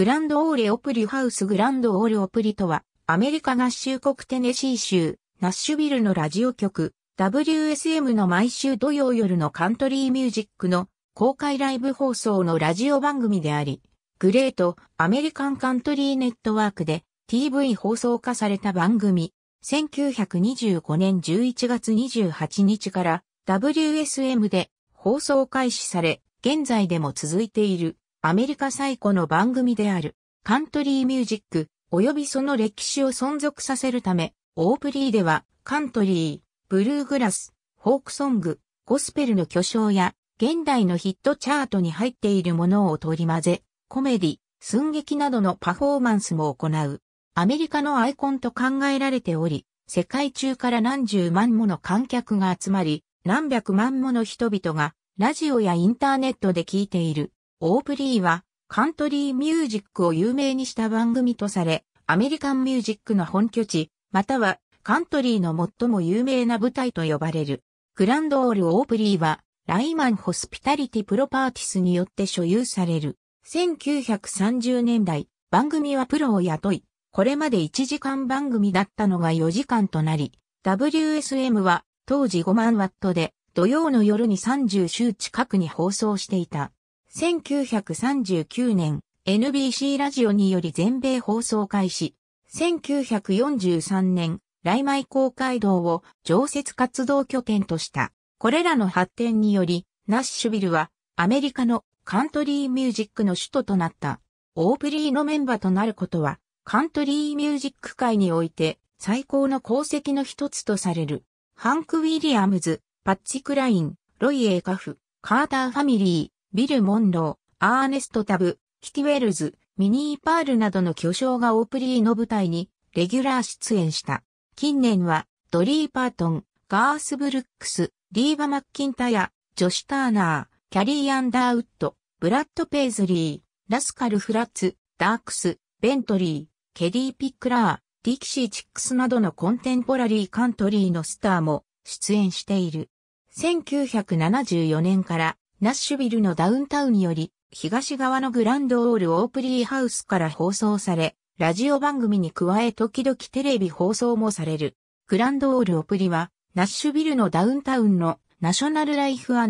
グランドオーレ・オプリハウス・グランドオーレ・オプリとは、アメリカ合衆国テネシー州、ナッシュビルのラジオ局、WSM の毎週土曜夜のカントリーミュージックの公開ライブ放送のラジオ番組であり、グレート・アメリカン・カントリーネットワークで TV 放送化された番組、1925年11月28日から WSM で放送開始され、現在でも続いている。アメリカ最古の番組である、カントリーミュージック、及びその歴史を存続させるため、オープリーでは、カントリー、ブルーグラス、フォークソング、ゴスペルの巨匠や、現代のヒットチャートに入っているものを取り混ぜ、コメディ、寸劇などのパフォーマンスも行う。アメリカのアイコンと考えられており、世界中から何十万もの観客が集まり、何百万もの人々がラジオやインターネットで聴いている。オープリーはカントリーミュージックを有名にした番組とされ、アメリカンミュージックの本拠地、またはカントリーの最も有名な舞台と呼ばれる。グランドオールオープリーは、ライマンホスピタリティプロパーティスによって所有される。1930年代、番組はプロを雇い、これまで1時間番組だったのが4時間となり、WSM は当時5万ワットで、土曜の夜に30週近くに放送していた。1939年、NBC ラジオにより全米放送開始。1943年、来米公会堂を常設活動拠点とした。これらの発展により、ナッシュビルはアメリカのカントリーミュージックの首都となった。オープリーのメンバーとなることは、カントリーミュージック界において最高の功績の一つとされる。ハンク・ウィリアムズ、パッチ・クライン、ロイ・エーカフ、カーター・ファミリー、ビル・モンロー、アーネスト・タブ、キティ・ウェルズ、ミニー・パールなどの巨匠がオープリーの舞台にレギュラー出演した。近年はドリー・パートン、ガース・ブルックス、リーバ・マッキンタヤ、ジョシターナー、キャリー・アンダーウッド、ブラッド・ペイズリー、ラスカル・フラッツ、ダークス、ベントリー、ケリー・ピックラー、ディキシー・チックスなどのコンテンポラリー・カントリーのスターも出演している。1974年からナッシュビルのダウンタウンより、東側のグランドオールオープリーハウスから放送され、ラジオ番組に加え時々テレビ放送もされる。グランドオールオプリは、ナッシュビルのダウンタウンのナショナルライフア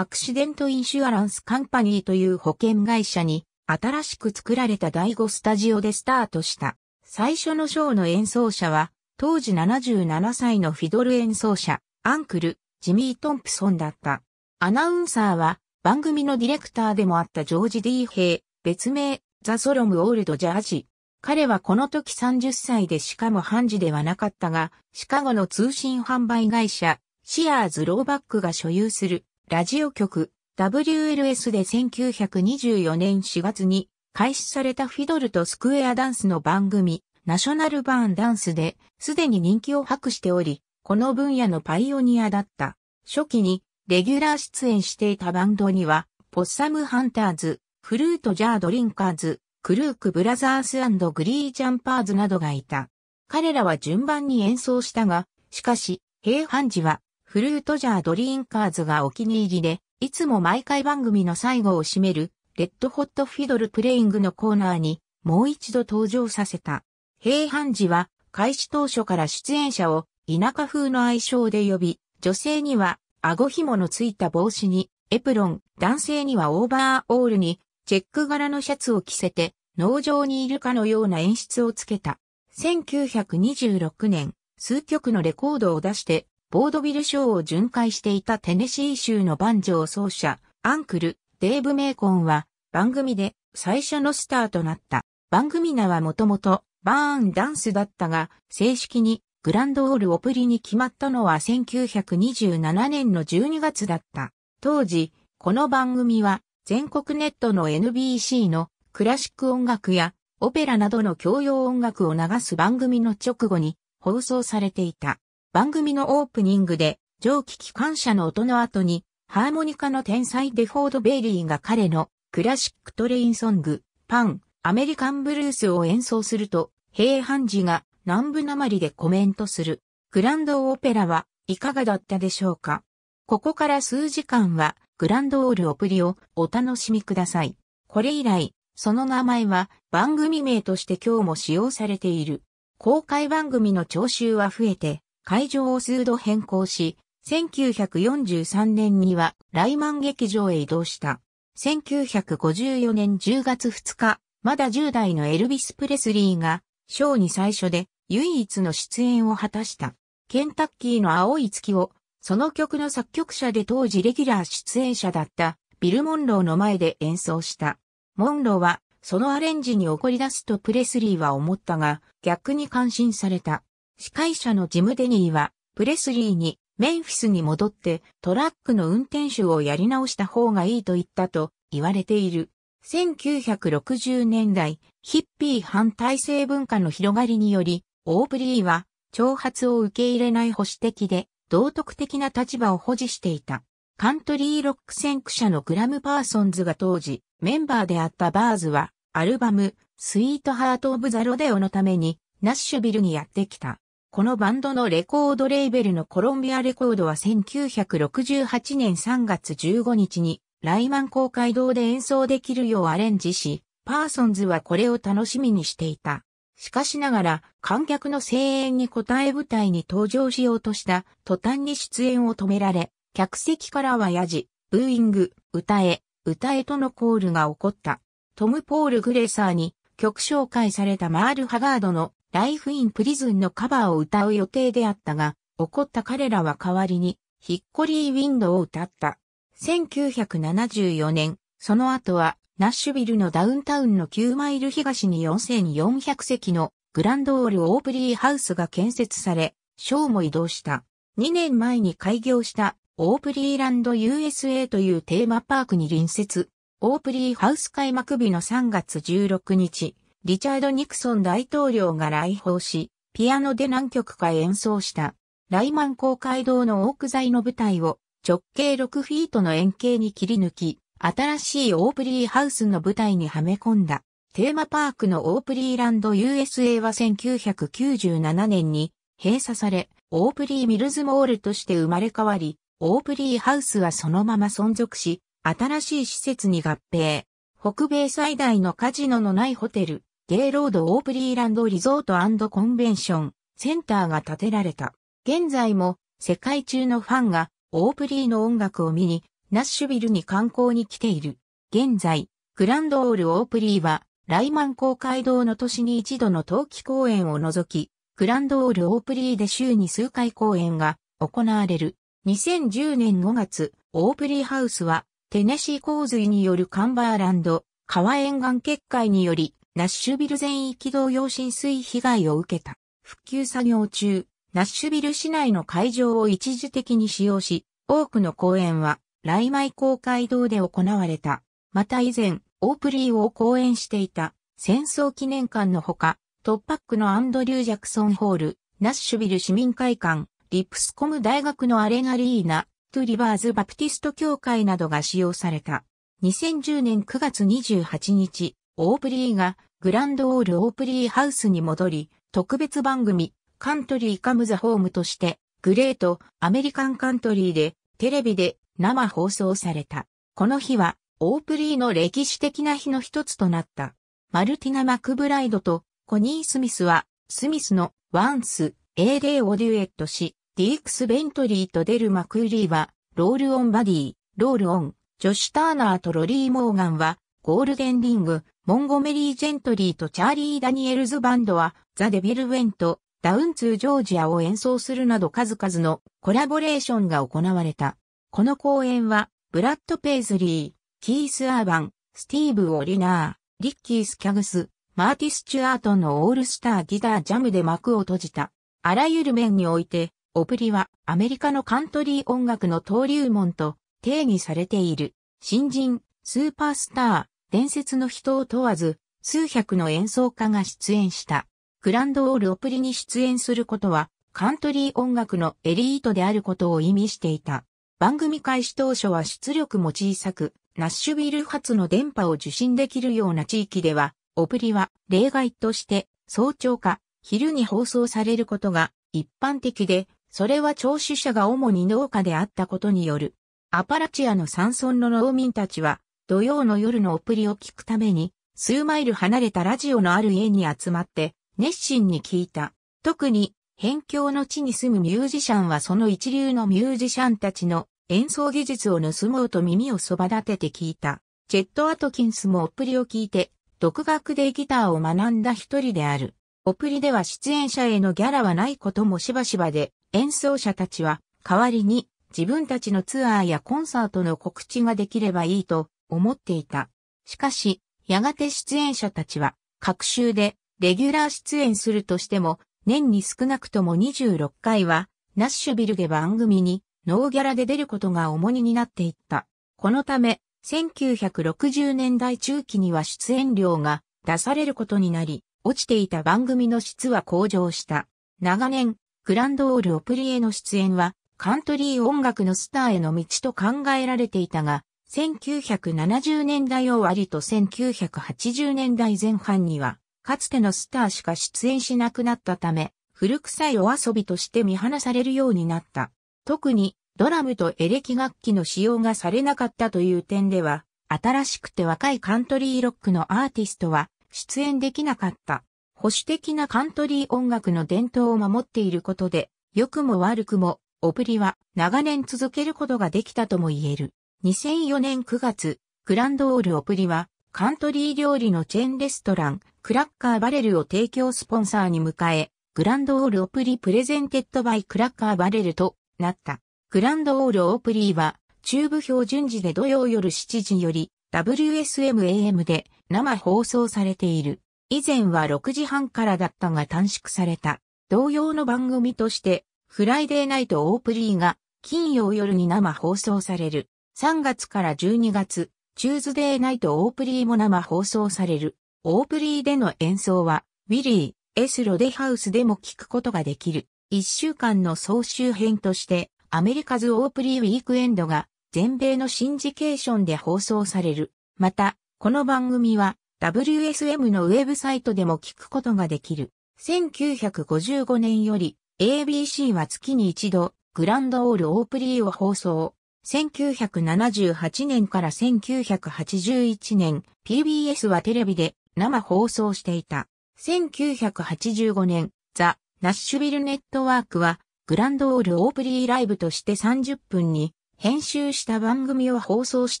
クシデントインシュアランスカンパニーという保険会社に、新しく作られた第5スタジオでスタートした。最初のショーの演奏者は、当時77歳のフィドル演奏者、アンクル、ジミー・トンプソンだった。アナウンサーは番組のディレクターでもあったジョージ・ディー・ヘイ、別名、ザ・ソロム・オールド・ジャージ。彼はこの時30歳でしかも判事ではなかったが、シカゴの通信販売会社、シアーズ・ローバックが所有するラジオ局 WLS で1924年4月に開始されたフィドルとスクエアダンスの番組、ナショナルバーンダンスで、すでに人気を博しており、この分野のパイオニアだった。初期にレギュラー出演していたバンドには、ポッサムハンターズ、フルートジャードリンカーズ、クルークブラザースグリージャンパーズなどがいた。彼らは順番に演奏したが、しかし、平凡時は、フルートジャードリンカーズがお気に入りで、いつも毎回番組の最後を締める、レッドホットフィドルプレイングのコーナーに、もう一度登場させた。平凡時は、開始当初から出演者を、田舎風の愛称で呼び、女性には、顎紐のついた帽子に、エプロン、男性にはオーバーオールに、チェック柄のシャツを着せて、農場にいるかのような演出をつけた。1926年、数曲のレコードを出して、ボードビルショーを巡回していたテネシー州のバンジョー奏者、アンクル、デーブ・メイコンは、番組で最初のスターとなった。番組名はもともと、バーンダンスだったが、正式にグランドオール・オプリに決まったのは1927年の12月だった。当時、この番組は全国ネットの NBC のクラシック音楽やオペラなどの教養音楽を流す番組の直後に放送されていた。番組のオープニングで蒸気機関車の音の後にハーモニカの天才デフォード・ベイリーが彼のクラシックトレインソング、パン、アメリカンブルースを演奏すると、平安寺が南部なまりでコメントする、グランドオペラはいかがだったでしょうかここから数時間は、グランドオールオプリをお楽しみください。これ以来、その名前は番組名として今日も使用されている。公開番組の聴衆は増えて、会場を数度変更し、1943年にはライマン劇場へ移動した。1954年10月2日、まだ10代のエルビス・プレスリーがショーに最初で唯一の出演を果たした。ケンタッキーの青い月を、その曲の作曲者で当時レギュラー出演者だったビル・モンローの前で演奏した。モンローは、そのアレンジに怒り出すとプレスリーは思ったが、逆に感心された。司会者のジム・デニーは、プレスリーに、メンフィスに戻ってトラックの運転手をやり直した方がいいと言ったと言われている。1960年代、ヒッピー反体制文化の広がりにより、オープリーは、挑発を受け入れない保守的で、道徳的な立場を保持していた。カントリーロック先駆者のグラム・パーソンズが当時、メンバーであったバーズは、アルバム、スイートハート・オブ・ザ・ロデオのために、ナッシュビルにやってきた。このバンドのレコードレーベルのコロンビアレコードは1968年3月15日にライマン公会堂で演奏できるようアレンジし、パーソンズはこれを楽しみにしていた。しかしながら、観客の声援に応え舞台に登場しようとした途端に出演を止められ、客席からはヤジ、ブーイング、歌え、歌えとのコールが起こった。トム・ポール・グレーサーに曲紹介されたマール・ハガードのライフ・イン・プリズンのカバーを歌う予定であったが、怒った彼らは代わりに、ヒッコリー・ウィンドを歌った。1974年、その後は、ナッシュビルのダウンタウンの9マイル東に4400席のグランドオールオープリーハウスが建設され、ショーも移動した。2年前に開業したオープリーランド USA というテーマパークに隣接、オープリーハウス開幕日の3月16日、リチャード・ニクソン大統領が来訪し、ピアノで何曲か演奏した。ライマン公会堂のオーク材の舞台を直径6フィートの円形に切り抜き、新しいオープリーハウスの舞台にはめ込んだ。テーマパークのオープリーランド USA は1997年に閉鎖され、オープリーミルズモールとして生まれ変わり、オープリーハウスはそのまま存続し、新しい施設に合併。北米最大のカジノのないホテル、ゲイロードオープリーランドリゾートコンベンションセンターが建てられた。現在も世界中のファンがオープリーの音楽を見に、ナッシュビルに観光に来ている。現在、グランドオール・オープリーは、ライマン公会堂の年に一度の冬季公演を除き、グランドオール・オープリーで週に数回公演が行われる。2010年5月、オープリーハウスは、テネシー洪水によるカンバーランド、川沿岸決壊により、ナッシュビル全域同様浸水被害を受けた。復旧作業中、ナッシュビル市内の会場を一時的に使用し、多くの公演は、ライマイ公会堂で行われた。また以前、オープリーを公演していた、戦争記念館のほか、トッパックのアンドリュー・ジャクソンホール、ナッシュビル市民会館、リップスコム大学のアレガリーナ、トゥリバーズ・バプティスト協会などが使用された。2010年9月28日、オープリーがグランドオールオープリーハウスに戻り、特別番組、カントリーカムザホームとして、グレートアメリカンカントリーでテレビで生放送された。この日はオープリーの歴史的な日の一つとなった。マルティナ・マクブライドとコニー・スミスはスミスのワンス、デーをデュエットし、ディークス・ベントリーとデル・マクーリーはロール・オン・バディ、ロール・オン、ジョシュ・ターナーとロリー・モーガンはゴールデン・リング、モンゴメリー・ジェントリーとチャーリー・ダニエルズ・バンドはザ・デビル・ウェント、ダウンツージョージアを演奏するなど数々のコラボレーションが行われた。この公演は、ブラッド・ペイズリー、キース・アーバン、スティーブ・オリナー、リッキー・スキャグス、マーティス・チュアートのオールスターギタージャムで幕を閉じた。あらゆる面において、オプリはアメリカのカントリー音楽の登竜門と定義されている。新人、スーパースター、伝説の人を問わず、数百の演奏家が出演した。グランドオール・オプリに出演することは、カントリー音楽のエリートであることを意味していた。番組開始当初は出力も小さく、ナッシュビル発の電波を受信できるような地域では、オプリは例外として早朝か昼に放送されることが一般的で、それは聴取者が主に農家であったことによる。アパラチアの山村の農民たちは、土曜の夜のオプリを聞くために、数マイル離れたラジオのある家に集まって、熱心に聞いた。特に、辺境の地に住むミュージシャンはその一流のミュージシャンたちの演奏技術を盗もうと耳をそば立てて聞いた。ジェット・アトキンスもオプリを聞いて、独学でギターを学んだ一人である。オプリでは出演者へのギャラはないこともしばしばで、演奏者たちは代わりに自分たちのツアーやコンサートの告知ができればいいと思っていた。しかし、やがて出演者たちは、各週でレギュラー出演するとしても、年に少なくとも26回は、ナッシュビルで番組に、ノーギャラで出ることが重荷になっていった。このため、1960年代中期には出演料が出されることになり、落ちていた番組の質は向上した。長年、グランドオール・オプリエの出演は、カントリー音楽のスターへの道と考えられていたが、1970年代終わりと1980年代前半には、かつてのスターしか出演しなくなったため、古臭いお遊びとして見放されるようになった。特にドラムとエレキ楽器の使用がされなかったという点では、新しくて若いカントリーロックのアーティストは出演できなかった。保守的なカントリー音楽の伝統を守っていることで、良くも悪くも、オプリは長年続けることができたとも言える。2004年9月、グランドオールオプリはカントリー料理のチェーンレストラン、クラッカーバレルを提供スポンサーに迎え、グランドオールオプリプレゼンテッドバイクラッカーバレルとなった。グランドオールオープリーは、中部標準時で土曜夜7時より、WSMAM で生放送されている。以前は6時半からだったが短縮された。同様の番組として、フライデーナイトオープリーが金曜夜に生放送される。3月から12月、チューズデーナイトオープリーも生放送される。オープリーでの演奏は、ウィリー、エスロデハウスでも聴くことができる。一週間の総集編として、アメリカズオープリーウィークエンドが、全米のシンジケーションで放送される。また、この番組は、WSM のウェブサイトでも聴くことができる。1955年より、ABC は月に一度、グランドオールオープリーを放送。1978年から1981年、PBS はテレビで生放送していた。1985年、ザ・ナッシュビルネットワークは、グランドオールオープリーライブとして30分に編集した番組を放送し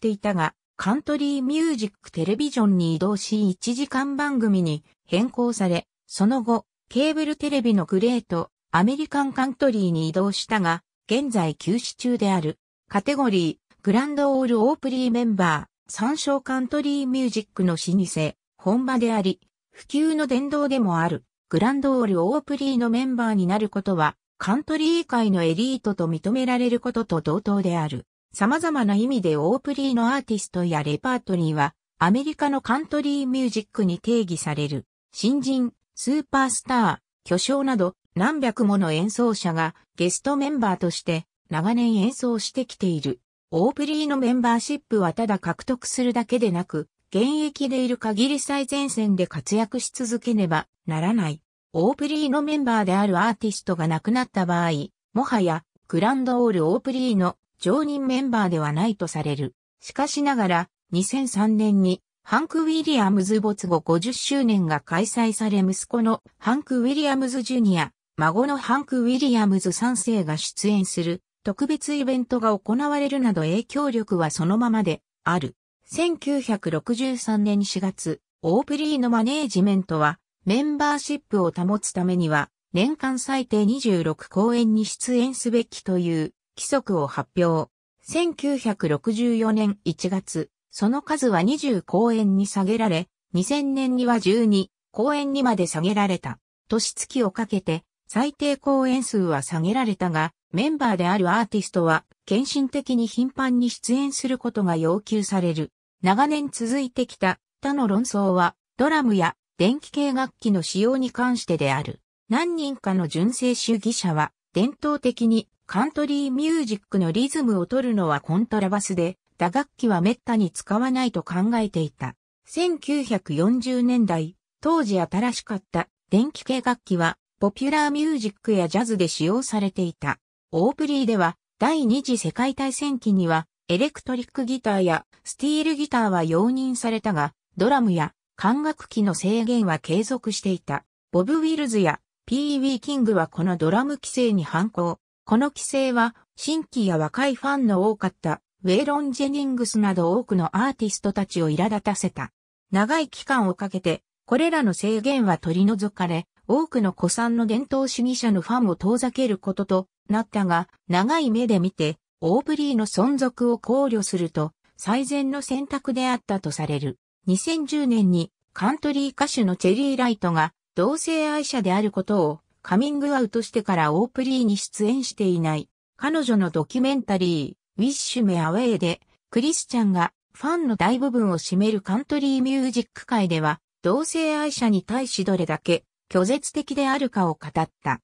ていたが、カントリーミュージックテレビジョンに移動し1時間番組に変更され、その後、ケーブルテレビのグレート、アメリカンカントリーに移動したが、現在休止中である。カテゴリー、グランドオールオープリーメンバー、参照カントリーミュージックの老舗、本場であり、普及の殿堂でもある、グランドオールオープリーのメンバーになることは、カントリー界のエリートと認められることと同等である。様々な意味でオープリーのアーティストやレパートリーは、アメリカのカントリーミュージックに定義される、新人、スーパースター、巨匠など、何百もの演奏者がゲストメンバーとして長年演奏してきている。オープリーのメンバーシップはただ獲得するだけでなく、現役でいる限り最前線で活躍し続けねばならない。オープリーのメンバーであるアーティストが亡くなった場合、もはやグランドオールオープリーの常任メンバーではないとされる。しかしながら、2003年にハンク・ウィリアムズ没後50周年が開催され息子のハンク・ウィリアムズ・ジュニア、孫のハンク・ウィリアムズ3世が出演する特別イベントが行われるなど影響力はそのままである。1963年4月、オープリーのマネージメントはメンバーシップを保つためには年間最低26公演に出演すべきという規則を発表。1964年1月、その数は20公演に下げられ、2000年には12公演にまで下げられた。年月をかけて最低公演数は下げられたが、メンバーであるアーティストは、献身的に頻繁に出演することが要求される。長年続いてきた他の論争は、ドラムや電気系楽器の使用に関してである。何人かの純正主義者は、伝統的にカントリーミュージックのリズムを取るのはコントラバスで、打楽器は滅多に使わないと考えていた。1940年代、当時新しかった電気系楽器はポピュラーミュージックやジャズで使用されていた。オープリーでは第二次世界大戦期にはエレクトリックギターやスティールギターは容認されたが、ドラムや管楽器の制限は継続していた。ボブ・ウィルズや P. E. w ーキングはこのドラム規制に反抗。この規制は新規や若いファンの多かったウェイロン・ジェニングスなど多くのアーティストたちを苛立たせた。長い期間をかけてこれらの制限は取り除かれ、多くの古参の伝統主義者のファンを遠ざけることとなったが、長い目で見て、オープリーの存続を考慮すると、最善の選択であったとされる。2010年にカントリー歌手のチェリー・ライトが同性愛者であることをカミングアウトしてからオープリーに出演していない。彼女のドキュメンタリー、ウィッシュ・メ・アウェイで、クリスチャンがファンの大部分を占めるカントリーミュージック界では、同性愛者に対しどれだけ拒絶的であるかを語った。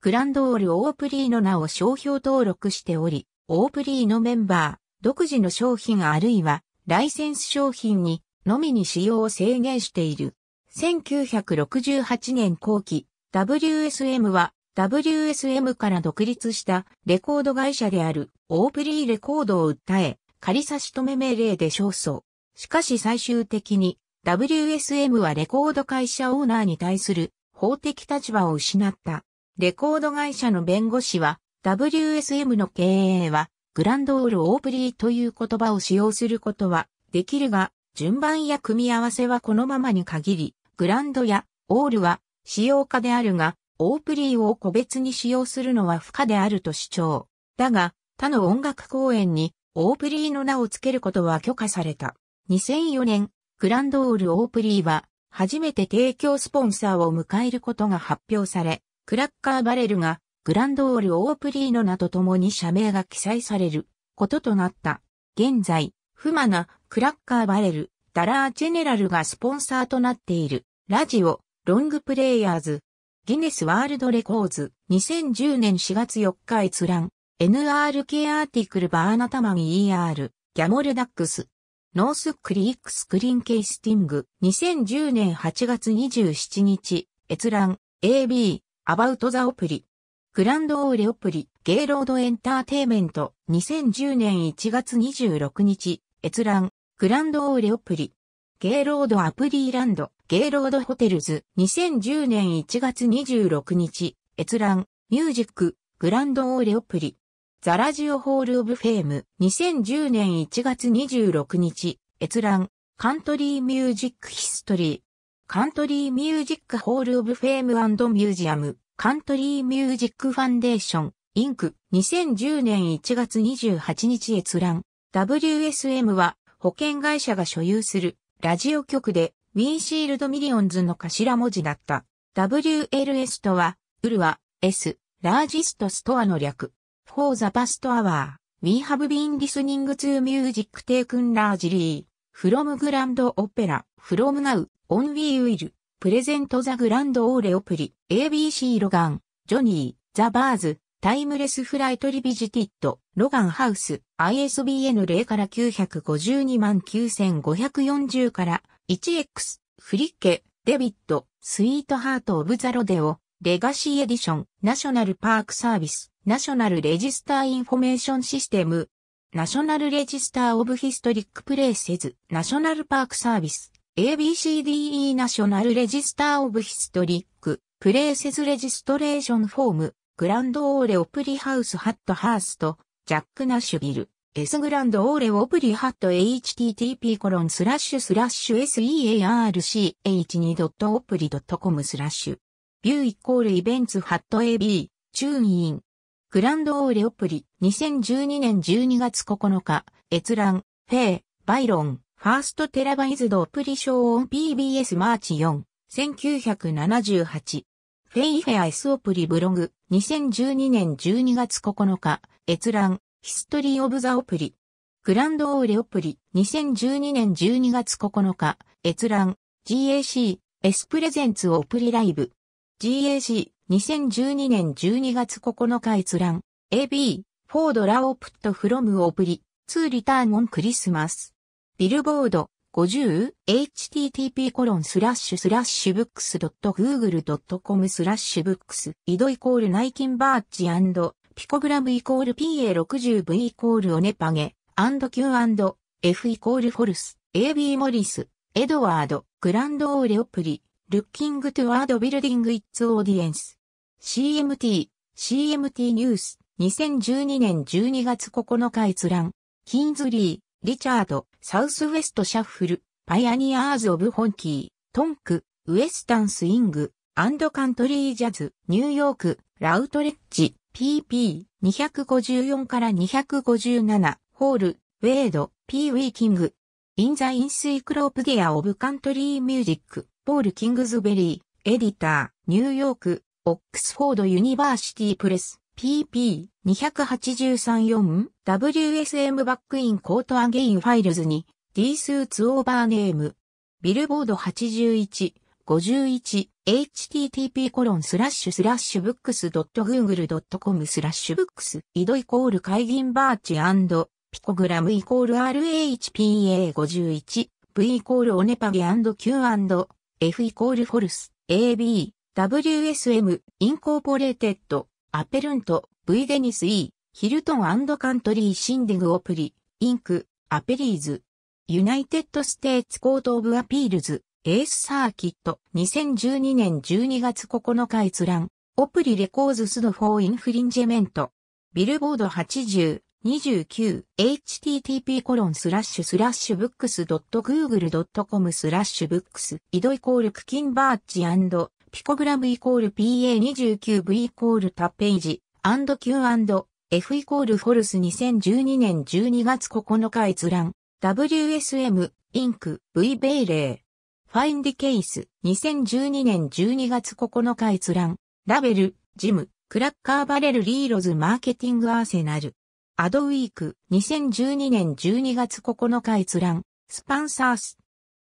グランドオールオープリーの名を商標登録しており、オープリーのメンバー、独自の商品あるいはライセンス商品にのみに使用を制限している。1968年後期、WSM は WSM から独立したレコード会社であるオープリーレコードを訴え、仮差し止め命令で勝訴。しかし最終的に WSM はレコード会社オーナーに対する法的立場を失った。レコード会社の弁護士は WSM の経営はグランドオールオープリーという言葉を使用することはできるが、順番や組み合わせはこのままに限り、グランドやオールは使用家であるが、オープリーを個別に使用するのは不可であると主張。だが、他の音楽公演にオープリーの名を付けることは許可された。2004年、グランドオールオープリーは、初めて提供スポンサーを迎えることが発表され、クラッカーバレルがグランドオールオープリーの名とともに社名が記載されることとなった。現在、フマナ、クラッカーバレル、ダラージェネラルがスポンサーとなっている、ラジオ、ロングプレイヤーズ、ギネスワールドレコーズ、2010年4月4日閲覧、NRK アーティクルバーナタマン ER、ギャモルダックス。ノースクリークスクリーンケイスティング、2010年8月27日、閲覧、AB、アバウトザオプリ。グランドオーレオプリ、ゲイロードエンターテイメント、2010年1月26日、閲覧、グランドオーレオプリ。ゲイロードアプリーランド、ゲイロードホテルズ、2010年1月26日、閲覧、ミュージック、グランドオーレオプリ。ザラジオホールオブフェーム、2010年1月26日、閲覧、カントリーミュージックヒストリー。カントリーミュージックホールオブフェームミュージアム、カントリーミュージックファンデーション、インク、2010年1月28日閲覧。WSM は保険会社が所有するラジオ局で、ウィンシールドミリオンズの頭文字だった。WLS とは、ウルは、S、ラージストストアの略。For the past hour, we have been listening to music taken largely from Grand Opera from now on we will present the Grand Ole Opry ABC Logan, Johnny, the Bars, タイムレスフライトリビジティット、ロガンハウス、ISBN 0から952万9540から 1X、フリッケ、デビット、スイートハート・オブ・ザ・ロデオ、レガシー・エディション、ナショナル・パーク・サービス、ナショナル・レジスター・インフォメーション・システム、ナショナル・レジスター・オブ・ヒストリック・プレイセズ、ナショナル・パーク・サービス、ABCDE ナショナル・レジスター・オブ・ヒストリック、プレイセズ・レジストレーション・フォーム、グランドオーレオプリハウスハットハースト、ジャック・ナッシュビル、S グランドオーレオプリハット http コロンスラッシュスラッシュ search12.opri.com スラッシュ。ビューイコールイベンツハット AB、チューンイン。グランドオーレオプリ、2012年12月9日、閲覧、フェイ、バイロン、ファーストテラバイズドオプリショーオン PBS マーチ4、1978。フェイフェア S オプリブログ。2012年12月9日、閲覧、ヒストリー・オブ・ザ・オプリ。グランド・オーレ・オプリ、2012年12月9日、閲覧、GAC、S プレゼンツ・オプリライブ。GAC、2012年12月9日閲覧。AB、フォード・ラ・オプット・フロム・オプリ、ツー・リターン・オン・クリスマス。ビルボード、50http コロンスラッシュスラッシュブックス .google.com スラッシュブックス井戸イコールナイキンバーチピコグラムイコール PA60V イコールオネパゲ &Q&F イコールフォルス AB モリスエドワードグランドオーレオプリルッキングトゥワードビルディングイッツオーディエンス CMT CMT ニュース2012年12月9日閲覧キンズリーリチャード、サウスウェストシャッフル、パイアニアーズ・オブ・ホンキー、トンク、ウエスタン・スイング、アンド・カントリー・ジャズ、ニューヨーク、ラウトレッジ、PP254 から257、ホール、ウェイド、P. ウィーキング、インザ・インスイクロープディア・オブ・カントリー・ミュージック、ポール・キングズベリー、エディター、ニューヨーク、オックスフォード・ユニバーシティ・プレス。PP283-4WSM バックインコートアゲインファイルズに D スーツオーバーネームビルボード81 51 http コロンスラッシュスラッシュブックスドットグーグルドットコムスラッシュブックス井戸イコール会銀バーチピコグラムイコール RHPA51 V イコールオネパゲ &Q&F イコールフォルス AB WSM インコーポレーテッドアペルント、V デニス E、ヒルトンカントリーシンディグオプリ、インク、アペリーズ、ユナイテッドステーツコートオブアピールズ、エースサーキット、2012年12月9日閲覧、オプリレコーズスドフォーインフリンジェメント、ビルボード80、29http コロンスラッシュスラッシュブックス .google.com スラッシュブックス井戸イコールクキンバーチピコグラムイコール PA29V イコールタッページ &Q&F イコールフォルス2012年12月9日閲覧 WSM インク V ベイレーファインディケース2012年12月9日閲覧ラベルジムクラッカーバレルリーロズマーケティングアーセナルアドウィーク2012年12月9日閲覧スパンサース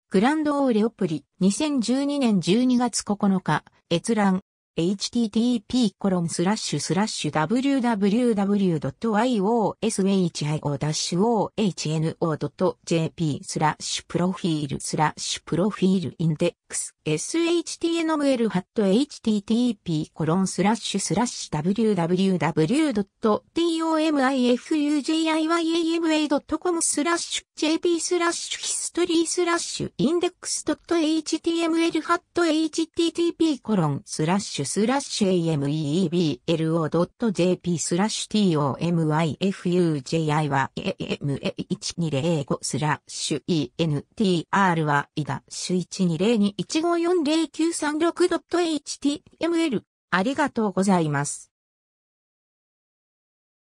グランドオーレオプリ、2012年12月9日、閲覧、http コロンスラッシュスラッシュ www.ioshi-ohno.jp スラッシュプロフィールスラッシュプロフィールインデックス shtnml ハット http コロンスラッシュスラッシュ w w w t o m i f u j i a m a c o m スラッシュ jp スラッシュヒストリースラッシュインデックスドット .html ハット http コロンスラッシュスラッシュ ameeblo.jp スラッシュ tomyfuji は am1205 スラッシュ entr は i-1202154093.6.html ありがとうございます。